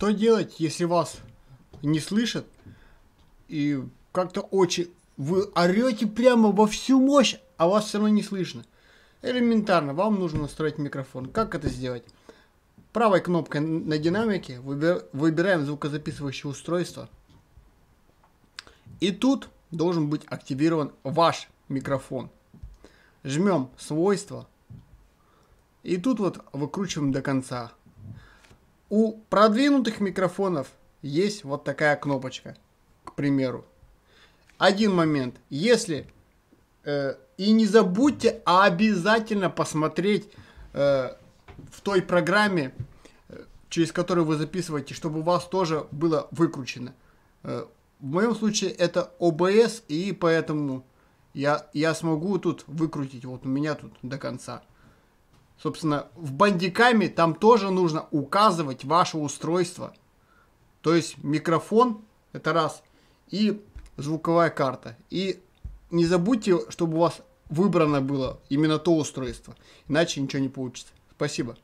Что делать, если вас не слышат и как-то очень... Вы орете прямо во всю мощь, а вас все равно не слышно. Элементарно, вам нужно настроить микрофон. Как это сделать? Правой кнопкой на динамике выбираем звукозаписывающее устройство. И тут должен быть активирован ваш микрофон. Жмем свойства. И тут вот выкручиваем до конца. У продвинутых микрофонов есть вот такая кнопочка, к примеру. Один момент. Если... Э, и не забудьте обязательно посмотреть э, в той программе, э, через которую вы записываете, чтобы у вас тоже было выкручено. Э, в моем случае это OBS, и поэтому я, я смогу тут выкрутить. Вот у меня тут до конца. Собственно, в бандикаме там тоже нужно указывать ваше устройство. То есть микрофон, это раз, и звуковая карта. И не забудьте, чтобы у вас выбрано было именно то устройство. Иначе ничего не получится. Спасибо.